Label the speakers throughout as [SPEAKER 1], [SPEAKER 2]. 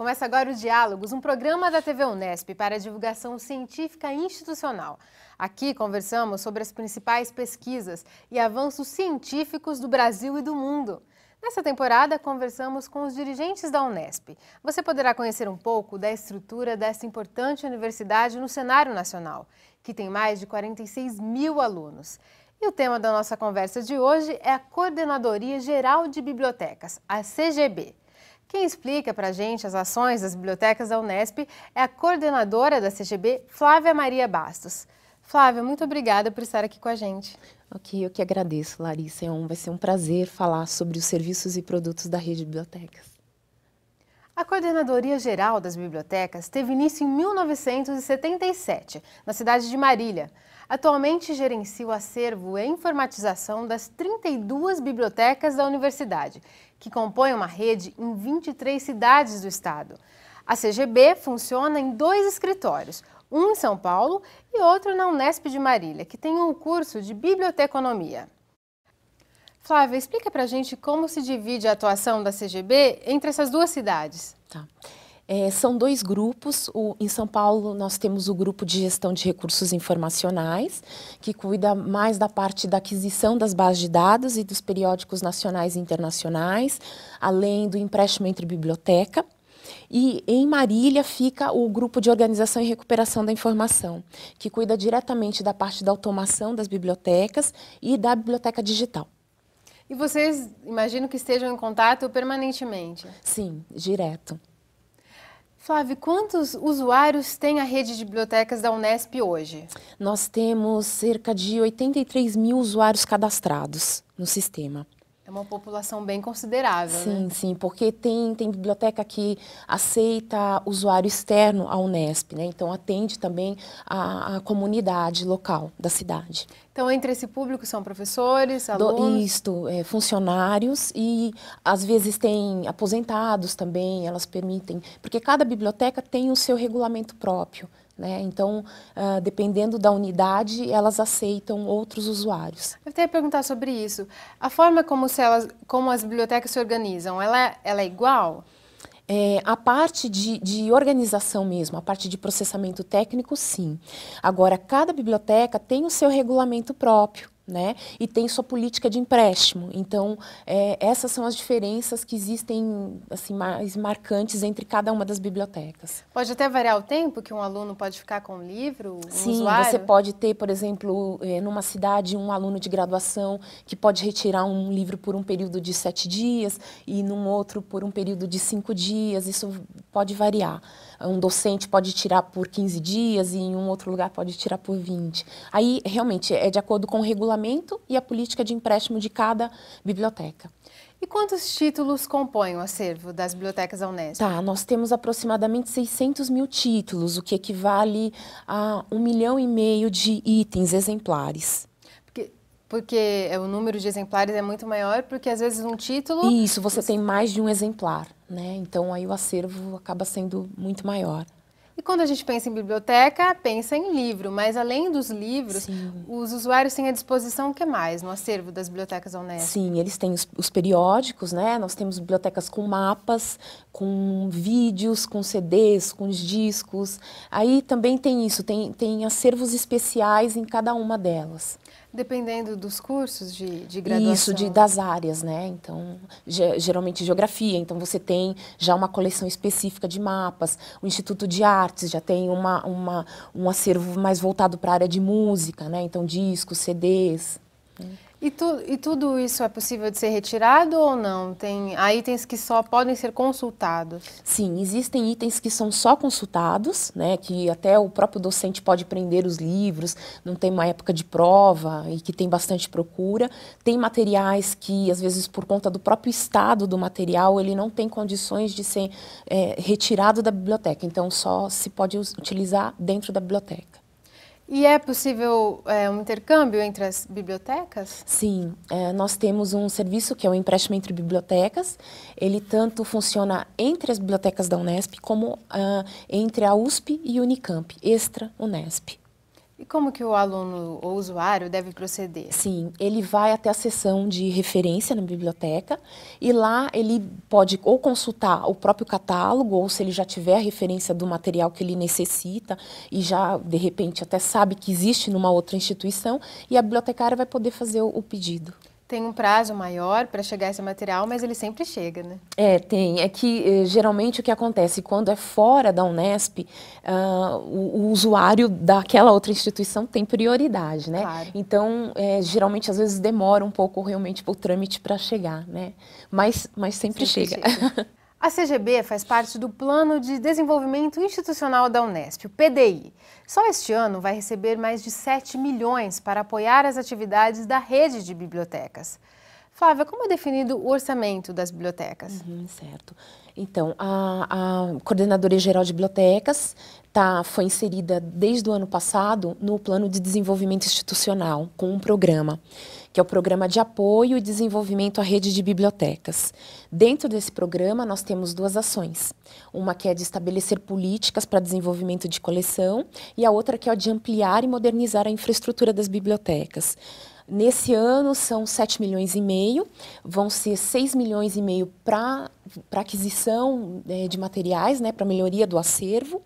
[SPEAKER 1] Começa agora o Diálogos, um programa da TV Unesp para divulgação científica institucional. Aqui conversamos sobre as principais pesquisas e avanços científicos do Brasil e do mundo. Nessa temporada, conversamos com os dirigentes da Unesp. Você poderá conhecer um pouco da estrutura desta importante universidade no cenário nacional, que tem mais de 46 mil alunos. E o tema da nossa conversa de hoje é a Coordenadoria Geral de Bibliotecas, a CGB. Quem explica para a gente as ações das bibliotecas da Unesp é a coordenadora da CGB, Flávia Maria Bastos. Flávia, muito obrigada por estar aqui com a gente. Ok, eu que agradeço, Larissa.
[SPEAKER 2] É um, vai ser um prazer falar sobre os serviços e produtos da rede de bibliotecas.
[SPEAKER 1] A Coordenadoria Geral das Bibliotecas teve início em 1977, na cidade de Marília. Atualmente gerencia o acervo e a informatização das 32 bibliotecas da universidade que compõem uma rede em 23 cidades do estado. A CGB funciona em dois escritórios, um em São Paulo e outro na Unesp de Marília, que tem um curso de biblioteconomia. Flávia, explica pra gente como se divide a atuação da CGB entre essas duas cidades. Tá.
[SPEAKER 2] É, são dois grupos. O, em São Paulo, nós temos o grupo de gestão de recursos informacionais, que cuida mais da parte da aquisição das bases de dados e dos periódicos nacionais e internacionais, além do empréstimo entre biblioteca. E em Marília fica o grupo de organização e recuperação da informação, que cuida diretamente da parte da automação das bibliotecas e da biblioteca digital.
[SPEAKER 1] E vocês imagino que estejam em contato permanentemente? Sim,
[SPEAKER 2] direto.
[SPEAKER 1] Flávio, quantos usuários tem a rede de bibliotecas da Unesp hoje? Nós
[SPEAKER 2] temos cerca de 83 mil usuários cadastrados no sistema.
[SPEAKER 1] É uma população bem considerável. Né? Sim, né?
[SPEAKER 2] sim, porque tem, tem biblioteca que aceita usuário externo à Unesp, né? Então atende também a, a comunidade local da cidade.
[SPEAKER 1] Então, entre esse público são professores, alunos? Do,
[SPEAKER 2] isto, é, funcionários e às vezes tem aposentados também, elas permitem, porque cada biblioteca tem o seu regulamento próprio. Né? Então, uh,
[SPEAKER 1] dependendo da unidade, elas aceitam outros usuários. Eu até ia perguntar sobre isso. A forma como, elas, como as bibliotecas se organizam, ela, é, ela é igual? É,
[SPEAKER 2] a parte de, de, organização mesmo, a parte de processamento técnico, sim. Agora, cada biblioteca tem o seu regulamento próprio né? E tem sua política de empréstimo. Então, é, essas são as diferenças que existem assim mais marcantes entre cada uma das bibliotecas.
[SPEAKER 1] Pode até variar o tempo que um aluno pode ficar com o um livro, um Sim, usuário? você pode
[SPEAKER 2] ter, por exemplo, é, numa cidade um aluno de graduação que pode retirar um livro por um período de sete dias e num outro por um período de cinco dias. Isso pode variar. Um docente pode tirar por 15 dias e em um outro lugar pode tirar por 20. Aí, realmente, é de acordo com o regulamento e a política de empréstimo de cada biblioteca.
[SPEAKER 1] E quantos títulos compõem o acervo das bibliotecas da Unesp?
[SPEAKER 2] Tá, nós temos aproximadamente 600 mil títulos, o que equivale a um milhão e meio de itens, exemplares
[SPEAKER 1] porque o número de exemplares é muito maior, porque às vezes um título... Isso,
[SPEAKER 2] você tem mais de um exemplar, né? Então aí o acervo acaba sendo muito maior.
[SPEAKER 1] E quando a gente pensa em biblioteca, pensa em livro, mas além dos livros, Sim. os usuários têm à disposição o que mais no acervo das bibliotecas online?
[SPEAKER 2] Sim, eles têm os, os periódicos, né? Nós temos bibliotecas com mapas, com vídeos, com CDs, com discos. Aí também tem isso, tem, tem acervos especiais em cada uma delas.
[SPEAKER 1] Dependendo dos cursos de, de graduação. Isso, de,
[SPEAKER 2] das áreas, né? Então, ge, geralmente geografia, então você tem já uma coleção específica de mapas, o Instituto de Artes já tem uma, uma, um acervo mais voltado para a área de música, né? Então, discos, CDs.
[SPEAKER 1] E, tu, e, tudo isso é possível de ser retirado ou não? Tem, há itens que só podem ser consultados?
[SPEAKER 2] Sim, existem itens que são só consultados, né, que até o próprio docente pode prender os livros, não tem uma época de prova e que tem bastante procura. Tem materiais que, às vezes, por conta do próprio estado do material, ele não tem condições de ser é, retirado da biblioteca, então só se pode utilizar dentro da biblioteca.
[SPEAKER 1] E é possível é, um intercâmbio entre as bibliotecas?
[SPEAKER 2] Sim, é, nós temos um serviço que é o empréstimo entre bibliotecas. Ele tanto funciona entre as bibliotecas da Unesp como ah, entre a USP e Unicamp, extra Unesp.
[SPEAKER 1] E como que o aluno ou usuário deve proceder? Sim, ele vai até a sessão de
[SPEAKER 2] referência na biblioteca e lá ele pode ou consultar o próprio catálogo ou se ele já tiver a referência do material que ele necessita e já de repente até sabe que existe numa outra instituição e a bibliotecária vai poder fazer o, o pedido.
[SPEAKER 1] Tem um prazo maior para chegar esse material, mas ele sempre chega, né?
[SPEAKER 2] É, tem. É que eh, geralmente o que acontece quando é fora da Unesp, uh, o, o, usuário daquela outra instituição tem prioridade, né? Claro. Então, é, geralmente às vezes demora um pouco realmente para
[SPEAKER 1] o trâmite para chegar, né? Mas, mas sempre, sempre chega. chega. A CGB faz parte do Plano de Desenvolvimento Institucional da Unesp, o PDI. Só este ano vai receber mais de 7 milhões para apoiar as atividades da rede de bibliotecas. Flávia, como é definido o orçamento das bibliotecas? Uhum, certo. Então, a,
[SPEAKER 2] a Coordenadoria Geral de Bibliotecas tá, foi inserida desde o ano passado no Plano de Desenvolvimento Institucional, com um programa que é o Programa de Apoio e Desenvolvimento à Rede de Bibliotecas. Dentro desse programa, nós temos duas ações. Uma que é de estabelecer políticas para desenvolvimento de coleção e a outra que é de ampliar e modernizar a infraestrutura das bibliotecas. Nesse ano são 7 milhões e meio, vão ser 6 milhões e meio para aquisição é, de materiais, né, para melhoria do acervo,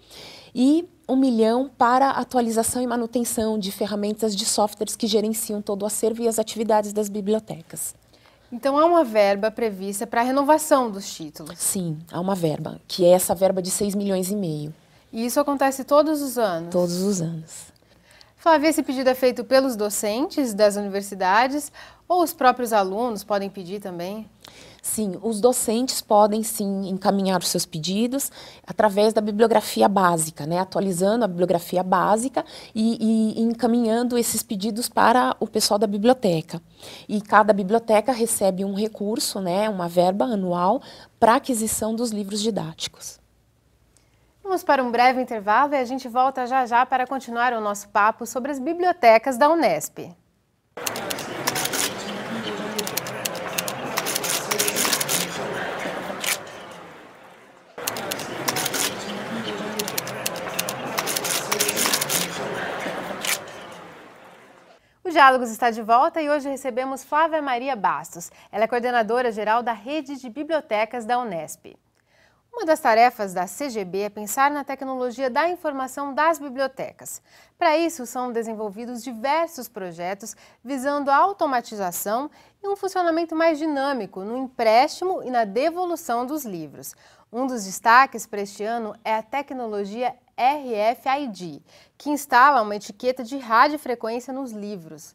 [SPEAKER 2] e um milhão para atualização e manutenção de ferramentas de softwares que gerenciam todo o acervo e as atividades das bibliotecas. Então há uma verba prevista para a renovação dos títulos? Sim, há uma verba, que é
[SPEAKER 1] essa verba de 6
[SPEAKER 2] milhões e meio.
[SPEAKER 1] E isso acontece todos os anos? Todos os anos. Flávia, esse pedido é feito pelos docentes das universidades ou os próprios alunos podem pedir também?
[SPEAKER 2] Sim, os docentes podem sim encaminhar os seus
[SPEAKER 1] pedidos
[SPEAKER 2] através da bibliografia básica, né? atualizando a bibliografia básica e, e, encaminhando esses pedidos para o pessoal da biblioteca. E cada biblioteca recebe um recurso, né? uma verba anual, para aquisição dos livros didáticos.
[SPEAKER 1] Vamos para um breve intervalo e a gente volta já já para continuar o nosso papo sobre as bibliotecas da Unesp. Diálogos está de volta e hoje recebemos Flávia Maria Bastos. Ela é coordenadora geral da Rede de Bibliotecas da Unesp. Uma das tarefas da CGB é pensar na tecnologia da informação das bibliotecas. Para isso, são desenvolvidos diversos projetos visando a automatização e um funcionamento mais dinâmico no empréstimo e na devolução dos livros. Um dos destaques para este ano é a tecnologia RFID, que instala uma etiqueta de radiofrequência nos livros.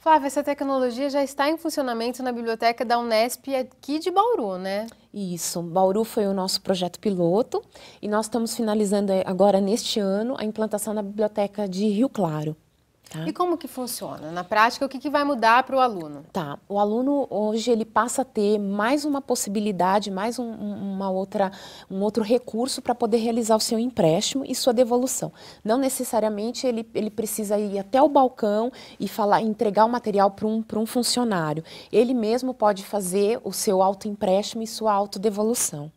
[SPEAKER 1] Flávia, essa tecnologia já está em funcionamento na biblioteca da Unesp aqui de Bauru, né?
[SPEAKER 2] Isso, Bauru foi o nosso projeto piloto e nós estamos finalizando eh, agora neste ano a implantação na biblioteca de Rio Claro. Tá? E como que funciona? Na prática, o que, que vai mudar para o aluno? Tá, o aluno hoje ele passa a ter mais uma possibilidade, mais um, uma outra, um outro recurso para poder realizar o seu empréstimo e sua devolução. Não necessariamente ele, ele precisa ir até o balcão e falar, entregar o material para um, um funcionário. Ele mesmo pode fazer o seu autoempréstimo e sua autodevolução.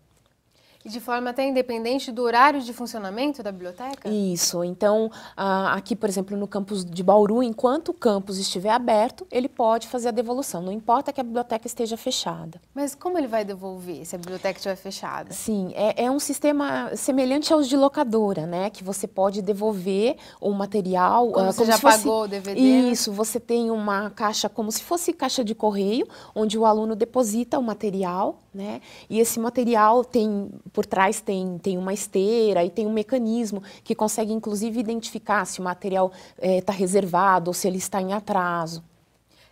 [SPEAKER 1] E de forma até independente do horário de funcionamento da biblioteca?
[SPEAKER 2] Isso. Então, ah, aqui, por exemplo, no campus de Bauru, enquanto o campus estiver aberto, ele pode fazer a devolução. Não importa que a biblioteca esteja fechada.
[SPEAKER 1] Mas como ele vai devolver se a biblioteca estiver fechada? Sim, é, é um
[SPEAKER 2] sistema semelhante aos de locadora, né? Que você pode devolver o material. Como uh, você como já pagou fosse... o DVD? Né? Isso. Você tem uma caixa, como se fosse caixa de correio, onde o aluno deposita o material, né? E esse material tem por trás tem, tem uma esteira e tem um mecanismo que consegue, inclusive, identificar se o material está eh, é, reservado ou se ele está em atraso.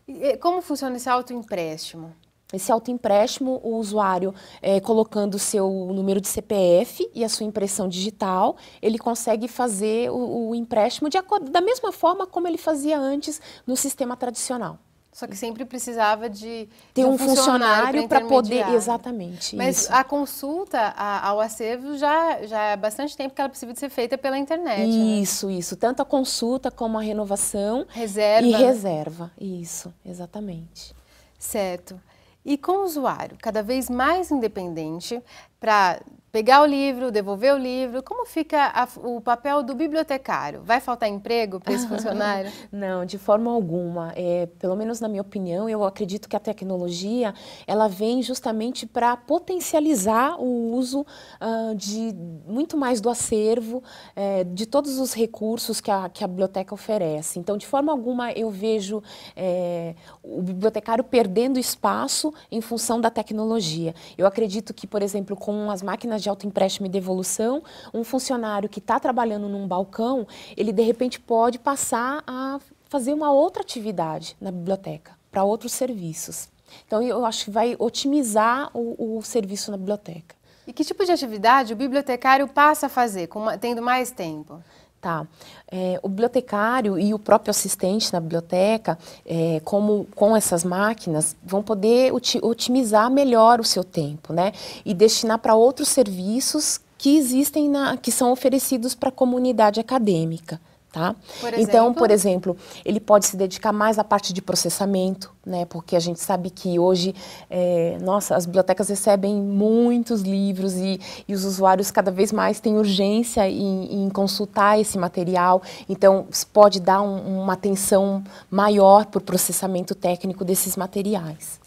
[SPEAKER 1] E como funciona esse autoempréstimo?
[SPEAKER 2] Esse autoempréstimo, o usuário, é, colocando seu número de CPF e a sua impressão digital, ele consegue fazer o, o empréstimo de acordo, da mesma
[SPEAKER 1] forma como ele fazia antes no sistema tradicional. Só que sempre precisava de ter de um, funcionário para poder
[SPEAKER 2] exatamente. Mas isso. a
[SPEAKER 1] consulta ao acervo já já é bastante tempo que ela precisa ser feita pela internet. Né?
[SPEAKER 2] Isso, né? isso, tanto a consulta
[SPEAKER 1] como a renovação, reserva e reserva.
[SPEAKER 2] Isso, exatamente.
[SPEAKER 1] Certo. E com o usuário cada vez mais independente para pegar o livro, devolver o livro? Como fica a, o papel do bibliotecário? Vai faltar emprego para esse funcionário?
[SPEAKER 2] Não, de forma alguma. É, pelo menos na minha opinião, eu acredito que a tecnologia ela vem justamente para potencializar o uso uh, de muito mais do acervo, é, de todos os recursos que a, que a biblioteca oferece. Então, de forma alguma, eu vejo é, o bibliotecário perdendo espaço em função da tecnologia. Eu acredito que, por exemplo, com as máquinas de de autoempréstimo e devolução, um funcionário que está trabalhando num balcão, ele de repente pode passar a fazer uma outra atividade na biblioteca, para outros serviços.
[SPEAKER 1] Então, eu acho que vai otimizar o, o, serviço na biblioteca. E que tipo de atividade o bibliotecário passa a fazer, com, tendo mais tempo? Tá? É, o bibliotecário
[SPEAKER 2] e o próprio assistente na biblioteca, é, como com essas máquinas, vão poder otimizar melhor o seu tempo, né? E destinar para outros serviços que existem na, que são oferecidos para a comunidade acadêmica. Tá? Por então, por exemplo, ele pode se dedicar mais à parte de processamento, né? Porque a gente sabe que hoje, é, nossa, as bibliotecas recebem muitos livros e, e, os usuários cada vez mais têm urgência em, em consultar esse material. Então, pode dar um, uma atenção maior para o processamento técnico desses materiais.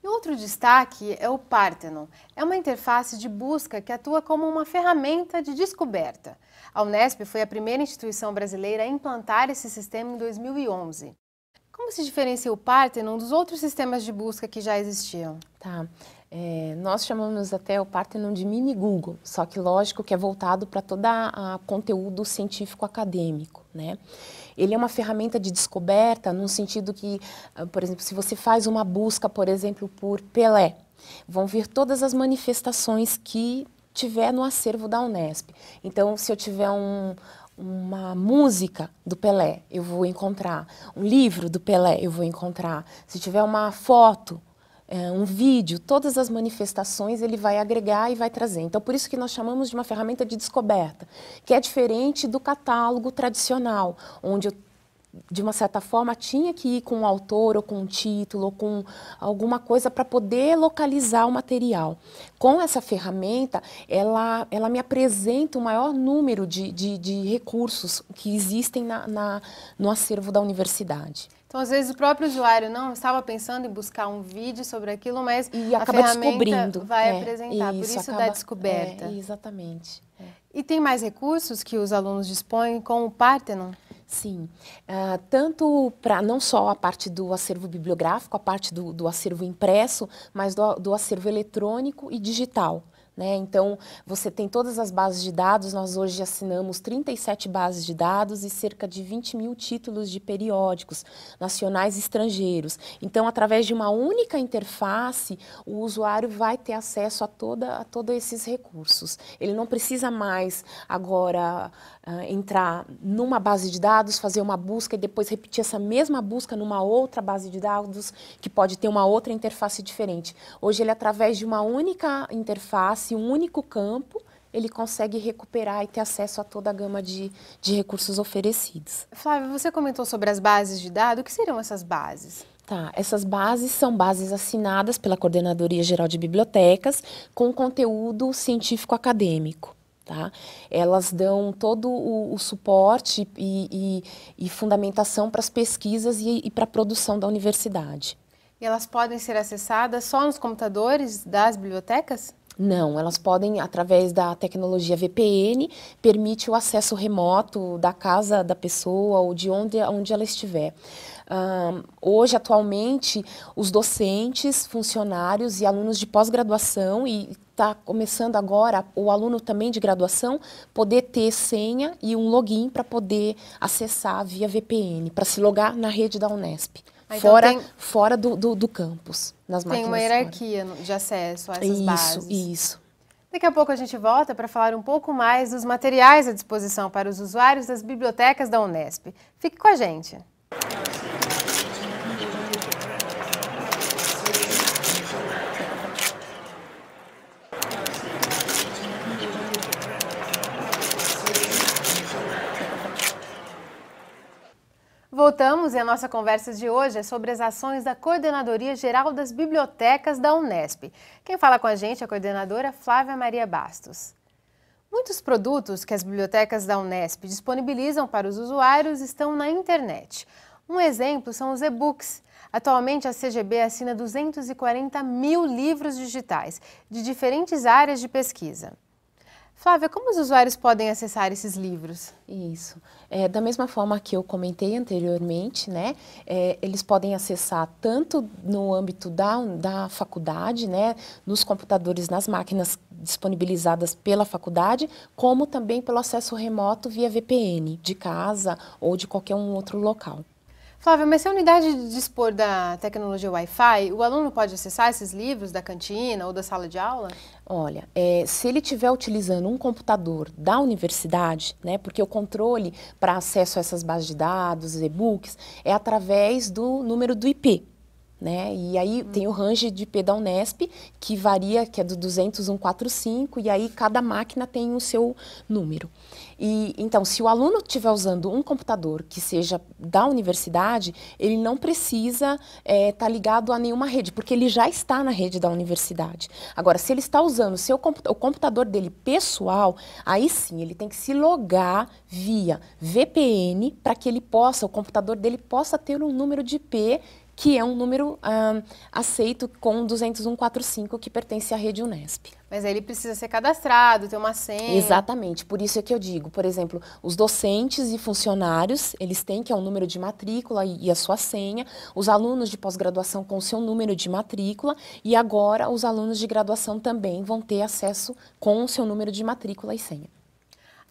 [SPEAKER 1] E outro destaque é o Parthenon. É uma interface de busca que atua como uma ferramenta de descoberta. A Unesp foi a primeira instituição brasileira a implantar esse sistema em 2011. Como se diferencia o Parthenon dos outros sistemas de busca que já existiam? Tá. É, nós chamamos até o Parthenon de mini Google,
[SPEAKER 2] só que lógico que é voltado para todo o conteúdo científico acadêmico, né? Ele é uma ferramenta de descoberta no sentido que, ah, por exemplo, se você faz uma busca, por exemplo, por Pelé, vão vir todas as manifestações que tiver no acervo da Unesp. Então, se eu tiver um, uma música do Pelé, eu vou encontrar. Um livro do Pelé, eu vou encontrar. Se tiver uma foto, eh, um vídeo, todas as manifestações ele vai agregar e vai trazer. Então, por isso que nós chamamos de uma ferramenta de descoberta, que é diferente do catálogo tradicional, onde eu de uma certa forma, tinha que ir com um autor ou com um título ou com alguma coisa para poder localizar o material. Com essa ferramenta, ela, ela me apresenta o maior número de, de, de recursos que existem na, na, no acervo da universidade.
[SPEAKER 1] Então, às vezes, o próprio usuário não estava pensando em buscar um vídeo sobre aquilo, mas e acaba a ferramenta descobrindo. vai é, apresentar, isso, por isso acaba, da é, descoberta. É, exatamente. É. E tem mais recursos que os alunos dispõem com o Partenon?
[SPEAKER 2] Sim, uh, tanto para não só a parte do acervo bibliográfico, a parte do, do acervo impresso, mas do, do acervo eletrônico e digital. Né? Então, você tem todas as bases de dados, nós hoje assinamos 37 bases de dados e cerca de 20 mil títulos de periódicos nacionais e estrangeiros. Então, através de uma única interface, o usuário vai ter acesso a, toda, a todos esses recursos. Ele não precisa mais agora uh, entrar numa base de dados, fazer uma busca e depois repetir essa mesma busca numa outra base de dados que pode ter uma outra interface diferente. Hoje, ele, é através de uma única interface, dominasse um único campo, ele consegue recuperar e ter acesso a toda a gama de, de recursos oferecidos.
[SPEAKER 1] Flávia, você comentou sobre as bases de dados. O que seriam essas bases?
[SPEAKER 2] Tá, essas bases são bases assinadas pela Coordenadoria Geral de Bibliotecas com conteúdo científico acadêmico. Tá? Elas dão todo o, o suporte e, e, e fundamentação para as pesquisas e, e para a produção da universidade.
[SPEAKER 1] E elas podem ser acessadas só nos computadores das bibliotecas?
[SPEAKER 2] Não, elas podem, através da tecnologia VPN, permite o acesso remoto da casa da pessoa ou de onde, onde ela estiver. Um, hoje, atualmente, os docentes, funcionários e alunos de pós-graduação e está começando agora o aluno também de graduação poder ter senha e um login para poder acessar via VPN, para se logar na rede da Unesp. Ah, então fora tem... fora do, do, do, campus, nas
[SPEAKER 1] tem máquinas. Tem uma hierarquia fora. de acesso a essas isso, bases. Isso, isso. Daqui a pouco a gente volta para falar um pouco mais dos materiais à disposição para os usuários das bibliotecas da Unesp. Fique com a gente. Voltamos e a nossa conversa de hoje é sobre as ações da Coordenadoria Geral das Bibliotecas da Unesp. Quem fala com a gente é a coordenadora Flávia Maria Bastos. Muitos produtos que as bibliotecas da Unesp disponibilizam para os usuários estão na internet. Um exemplo são os e-books. Atualmente, a CGB assina 240 mil livros digitais de diferentes áreas de pesquisa. Flávia, como os usuários podem acessar esses livros? Isso. É, da mesma forma
[SPEAKER 2] que eu comentei anteriormente, né, é, eles podem acessar tanto no âmbito da, da faculdade, né, nos computadores, nas máquinas disponibilizadas pela faculdade, como também pelo acesso remoto via VPN, de casa ou de qualquer um outro local.
[SPEAKER 1] Flávia, mas se a unidade dispor da tecnologia Wi-Fi, o aluno pode acessar esses livros da cantina ou da sala de aula?
[SPEAKER 2] Olha, é, se ele estiver utilizando um computador da universidade, né, porque o controle para acesso a essas bases de dados, e-books, é através do número do IP. Né? E aí hum. tem o range de IP da Unesp, que varia, que é do 200, 145, e aí cada máquina tem o seu número. E então, se o aluno estiver usando um computador que seja da universidade, ele não precisa estar é, tá ligado a nenhuma rede, porque ele já está na rede da universidade. Agora, se ele está usando o, seu comput o computador dele pessoal, aí sim ele tem que se logar via VPN para que ele possa, o computador dele possa ter um número de IP que é um número aceito com 20145, que pertence à rede Unesp. Mas ele precisa ser cadastrado,
[SPEAKER 1] ter uma senha.
[SPEAKER 2] Exatamente, por isso é que eu digo, por exemplo, os docentes e funcionários, eles têm que é o um número de matrícula e, e a sua senha, os alunos de pós-graduação com seu número de matrícula e agora os alunos de graduação também vão ter acesso com o seu número de matrícula e senha.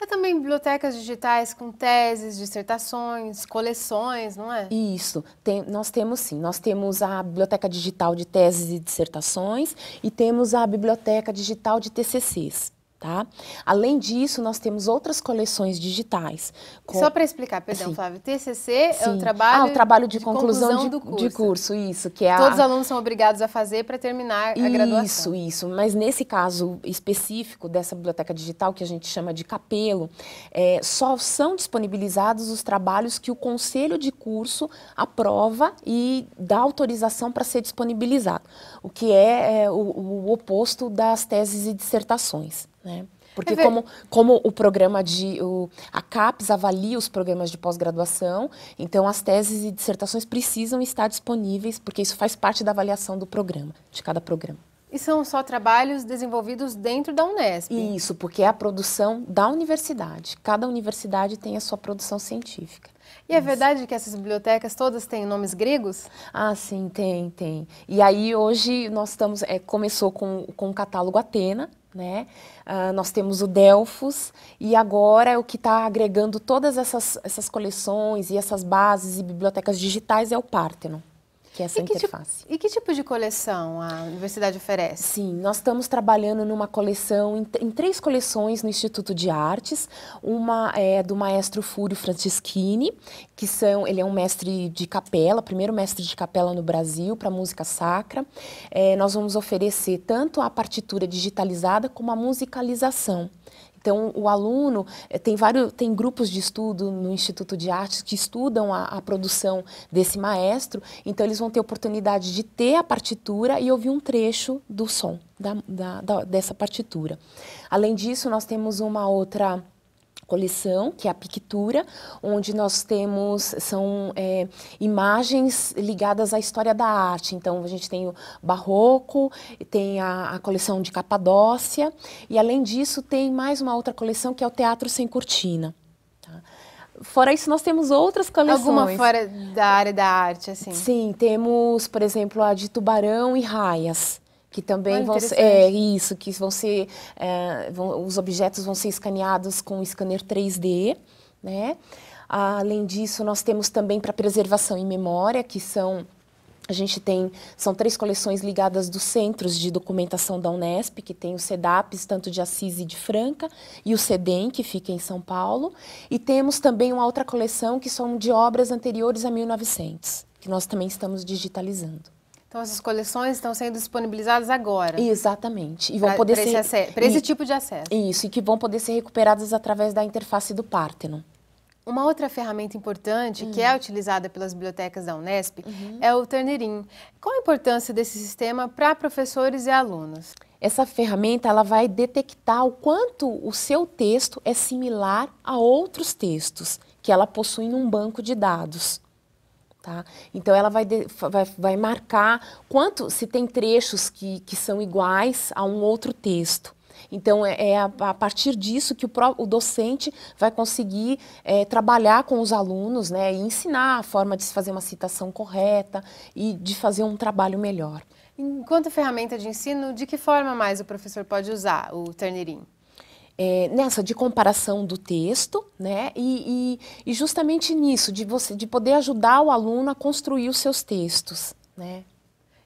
[SPEAKER 1] Há também bibliotecas digitais com teses, dissertações, coleções, não é?
[SPEAKER 2] Isso, tem, nós temos sim. Nós temos a biblioteca digital de teses e dissertações e temos a biblioteca digital de TCCs. Tá? Além disso, nós temos outras coleções digitais. Com... Só para
[SPEAKER 1] explicar, perdão, Sim. Flávio, TCC Sim. é o trabalho, ah, o trabalho de, de conclusão, conclusão de, curso. de,
[SPEAKER 2] curso. isso, que é Todos os alunos
[SPEAKER 1] são obrigados a fazer para terminar isso, a graduação.
[SPEAKER 2] Isso, isso, mas nesse caso específico dessa biblioteca digital, que a gente chama de capelo, é, só são disponibilizados os trabalhos que o conselho de curso aprova e dá autorização para ser disponibilizado, o que é, é o, o oposto das teses e dissertações.
[SPEAKER 1] Né? Porque é ver... como,
[SPEAKER 2] como o programa de. O, a CAPES avalia os programas de pós-graduação, então as teses e dissertações precisam estar disponíveis, porque isso faz parte da avaliação do programa, de cada programa.
[SPEAKER 1] E são só trabalhos desenvolvidos dentro da Unesp? Isso,
[SPEAKER 2] porque é a produção da universidade. Cada universidade tem a sua produção científica. E é verdade que essas bibliotecas todas têm nomes gregos? Ah, sim, tem, tem. E aí hoje nós estamos, é, começou com, com o catálogo Atena, né? Uh, nós temos o Delfos e agora é o que está agregando todas essas, essas coleções e essas bases e bibliotecas digitais é o Partenon que é essa e que tipo interface.
[SPEAKER 1] Tipo, e que tipo de
[SPEAKER 2] coleção a universidade oferece? Sim, nós estamos trabalhando numa coleção, em, em três coleções no Instituto de Artes. Uma é do maestro Fúrio Franceschini, que são, ele é um mestre de capela, primeiro mestre de capela no Brasil para música sacra. É, nós vamos oferecer tanto a partitura digitalizada como a musicalização. Então, o aluno eh, tem vários tem grupos de estudo no Instituto de Artes que estudam a, a, produção desse maestro. Então, eles vão ter oportunidade de ter a partitura e ouvir um trecho do som da, da, da, dessa partitura. Além disso, nós temos uma outra coleção, que é a Pictura, onde nós temos, são é, imagens ligadas à história da arte. Então, a gente tem o Barroco, tem a, a, coleção de Capadócia, e além disso tem mais uma outra coleção que é o Teatro Sem Cortina. Tá? Fora isso, nós temos outras coleções. Alguma fora da área da arte, assim? Sim, temos, por exemplo, a de Tubarão e Raias que também ah, vão ser, é isso que vão ser é, vão, os objetos vão ser escaneados com um scanner 3D né além disso nós temos também para preservação e memória que são a gente tem são três coleções ligadas dos centros de documentação da Unesp que tem o CEDAPS tanto de Assis e de Franca e o CEDEM que fica em São Paulo e temos também uma outra coleção que são de obras anteriores a 1900 que nós também estamos digitalizando
[SPEAKER 1] então essas coleções estão sendo disponibilizadas agora.
[SPEAKER 2] Exatamente. E vão pra, poder pra ser para esse, esse, tipo de acesso. Isso, e que vão poder ser recuperadas através da interface do Partenon.
[SPEAKER 1] Uma outra ferramenta importante uhum. que é hum. utilizada pelas bibliotecas da Unesp uhum. é o Turnitin. Qual a importância desse sistema para professores e alunos?
[SPEAKER 2] Essa ferramenta ela vai detectar o quanto o seu texto é similar a outros textos que ela possui num banco de dados. Tá? Então ela vai, de, vai, vai, marcar quanto se tem trechos que, que são iguais a um outro texto. Então é, é a, a, partir disso que o, pro, o docente vai conseguir é, trabalhar com os alunos né, e ensinar a forma de se fazer uma citação correta e de fazer um trabalho melhor.
[SPEAKER 1] Enquanto ferramenta de ensino, de que forma mais o professor pode usar o Turnitin?
[SPEAKER 2] é, nessa de comparação do texto, né? E, e, e justamente nisso, de você de poder ajudar o aluno a construir os seus textos,
[SPEAKER 1] né?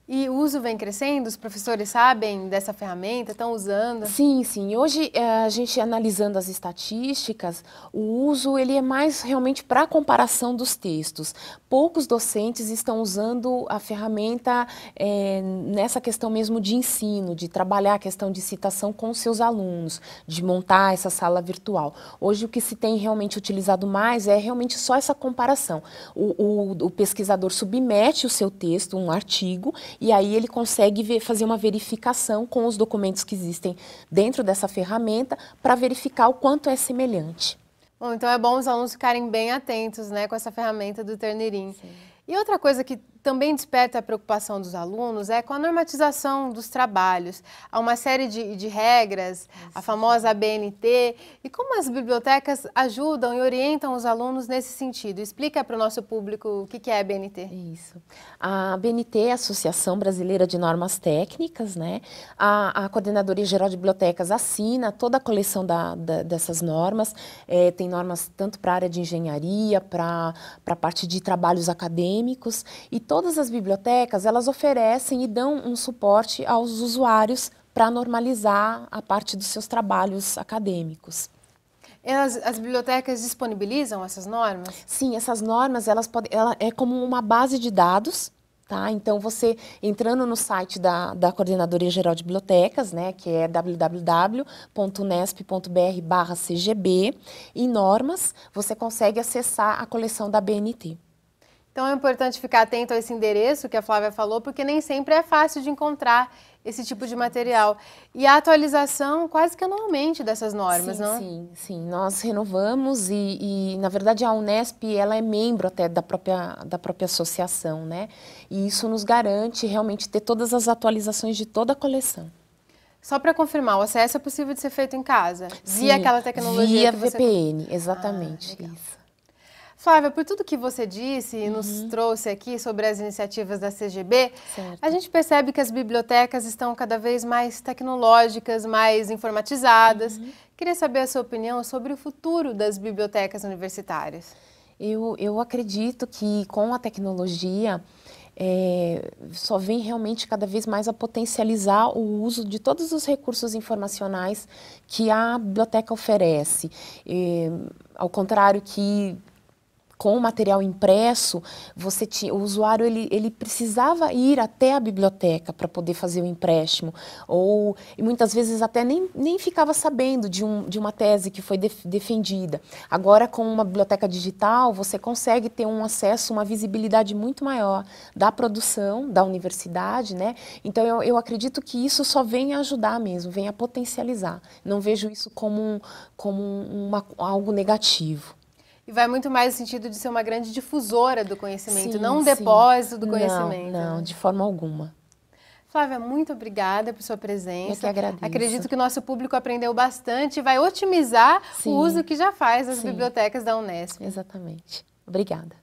[SPEAKER 1] E o uso vem crescendo? Os professores sabem dessa ferramenta? Estão usando? Sim, sim. Hoje, eh,
[SPEAKER 2] a gente analisando as estatísticas, o uso ele é mais realmente para comparação dos textos. Poucos docentes estão usando a ferramenta é, nessa questão mesmo de ensino, de trabalhar a questão de citação com seus alunos, de montar essa sala virtual. Hoje, o que se tem realmente utilizado mais é realmente só essa comparação. o, o, o pesquisador submete o seu texto, um artigo, e aí ele consegue ver, fazer uma verificação com os documentos que existem dentro dessa ferramenta para verificar o quanto é semelhante.
[SPEAKER 1] Bom, então é bom os alunos ficarem bem atentos né, com essa ferramenta do Terneirim. E outra coisa que também desperta a preocupação dos alunos é com a normatização dos trabalhos. Há uma série de, de regras, a famosa BNT e como as bibliotecas ajudam e orientam os alunos nesse sentido? Explica para o nosso público o que, que é a Isso.
[SPEAKER 2] A BNT é a Associação Brasileira de Normas Técnicas, né? A, a Coordenadoria Geral de Bibliotecas assina toda a coleção da, da, dessas normas, é, tem normas tanto para a área de engenharia, para a parte de trabalhos acadêmicos, e todas as bibliotecas elas oferecem e dão um suporte aos usuários para normalizar a parte dos seus trabalhos acadêmicos.
[SPEAKER 1] As, as, bibliotecas disponibilizam essas normas? Sim, essas
[SPEAKER 2] normas elas podem, ela é como uma base de dados. Tá? Então, você entrando no site da, da Coordenadoria Geral de Bibliotecas, né, que é wwwunespbr cgb normas, você consegue acessar a coleção da BNT.
[SPEAKER 1] Então é importante ficar atento a esse endereço que a Flávia falou, porque nem sempre é fácil de encontrar esse tipo de material. E a atualização quase que anualmente dessas normas, sim, não? É? Sim,
[SPEAKER 2] sim. Nós renovamos e, e, na verdade, a Unesp ela é membro até da própria, da própria associação, né? E isso nos garante realmente ter todas as atualizações de toda a coleção.
[SPEAKER 1] Só para confirmar, o acesso é possível de ser feito em casa? Sim, via aquela tecnologia via que você... VPN,
[SPEAKER 2] ah, exatamente. Ah, isso.
[SPEAKER 1] Flávia, por tudo que você disse e uhum. nos trouxe aqui sobre as iniciativas da CGB, certo. a gente percebe que as bibliotecas estão cada vez mais tecnológicas, mais informatizadas. Uhum. Queria saber a sua opinião sobre o futuro das bibliotecas universitárias. Eu, eu
[SPEAKER 2] acredito que com a tecnologia é, só vem realmente cada vez mais a potencializar o uso de todos os recursos informacionais que a biblioteca oferece. É, ao contrário que com o material impresso, você tinha, o usuário ele, ele precisava ir até a biblioteca para poder fazer o empréstimo, ou e muitas vezes até nem, nem ficava sabendo de, um, de uma tese que foi def, defendida. Agora, com uma biblioteca digital, você consegue ter um acesso, uma visibilidade muito maior da produção da universidade, né? Então, eu, eu acredito que isso só vem a ajudar mesmo, vem a potencializar. Não vejo isso como, como uma, algo negativo.
[SPEAKER 1] E vai muito mais no sentido de ser uma grande difusora do conhecimento, sim, não um depósito do conhecimento.
[SPEAKER 2] Não, não, né? de forma alguma.
[SPEAKER 1] Flávia, muito obrigada por sua presença. Eu que agradeço. Acredito que o nosso público aprendeu bastante e vai otimizar sim, o uso que já faz as sim. bibliotecas da Unesp. Exatamente. Obrigada.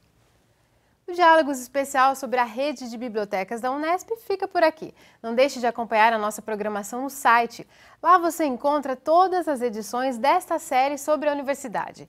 [SPEAKER 1] O Diálogos Especial sobre a Rede de Bibliotecas da Unesp fica por aqui. Não deixe de acompanhar a nossa programação no site. Lá você encontra todas as edições desta série sobre a universidade.